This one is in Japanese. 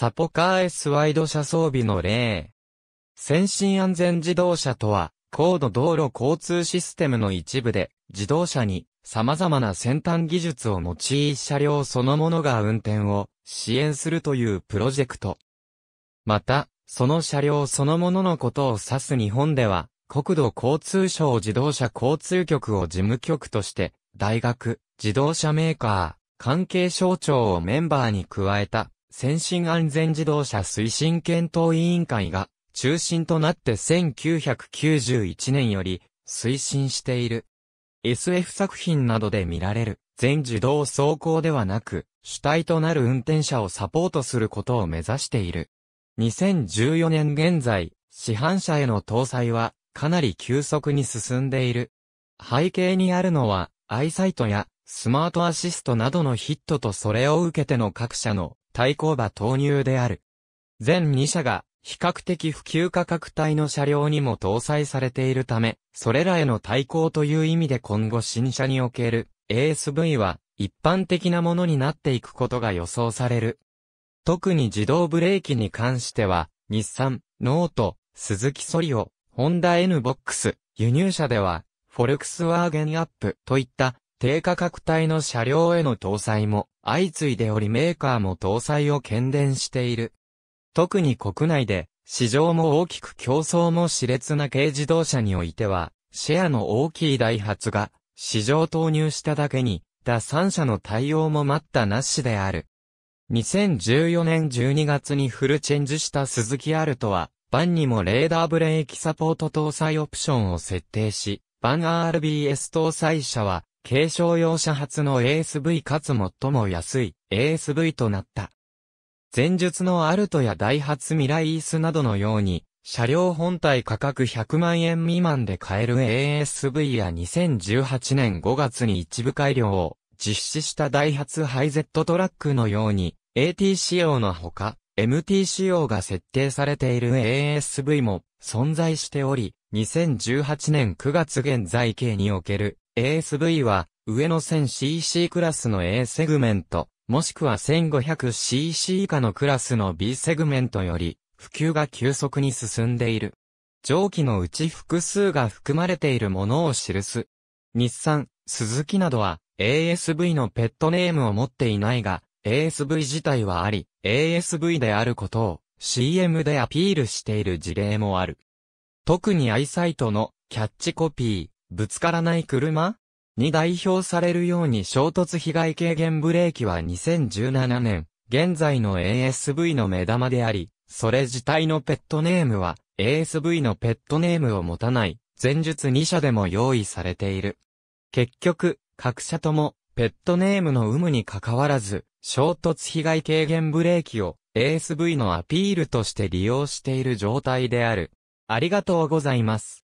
サポカー S ワイド車装備の例。先進安全自動車とは、高度道路交通システムの一部で、自動車に様々な先端技術を用い車両そのものが運転を支援するというプロジェクト。また、その車両そのもののことを指す日本では、国土交通省自動車交通局を事務局として、大学、自動車メーカー、関係省庁をメンバーに加えた先進安全自動車推進検討委員会が中心となって1991年より推進している。SF 作品などで見られる全自動走行ではなく主体となる運転者をサポートすることを目指している。2014年現在、市販車への搭載はかなり急速に進んでいる。背景にあるのは、アイサイトやスマートアシストなどのヒットとそれを受けての各社の対抗馬投入である。全2社が比較的普及価格帯の車両にも搭載されているため、それらへの対抗という意味で今後新車における ASV は一般的なものになっていくことが予想される。特に自動ブレーキに関しては、日産、ノート、鈴木ソリオ、ホンダ N ボックス、輸入車では、フォルクスワーゲンアップといった低価格帯の車両への搭載も相次いでおりメーカーも搭載を懸念している。特に国内で、市場も大きく競争も熾烈な軽自動車においては、シェアの大きいダイハツが、市場投入しただけに、打3社の対応も待ったなしである。2014年12月にフルチェンジしたスズキアルトは、バンにもレーダーブレーキサポート搭載オプションを設定し、バン RBS 搭載車は、軽商用車発の ASV かつ最も安い ASV となった。前述のアルトやダイハツミライースなどのように、車両本体価格100万円未満で買える ASV や2018年5月に一部改良を実施したダイハツハイゼットトラックのように AT 仕様のほか MT 仕様が設定されている ASV も存在しており、2018年9月現在形における ASV は、上の 1000cc クラスの A セグメント、もしくは 1500cc 以下のクラスの B セグメントより、普及が急速に進んでいる。蒸気のうち複数が含まれているものを記す。日産、鈴木などは ASV のペットネームを持っていないが、ASV 自体はあり、ASV であることを CM でアピールしている事例もある。特に i サイトのキャッチコピー、ぶつからない車に代表されるように衝突被害軽減ブレーキは2017年、現在の ASV の目玉であり、それ自体のペットネームは ASV のペットネームを持たない、前述2社でも用意されている。結局、各社とも、ペットネームの有無に関わらず、衝突被害軽減ブレーキを ASV のアピールとして利用している状態である。ありがとうございます。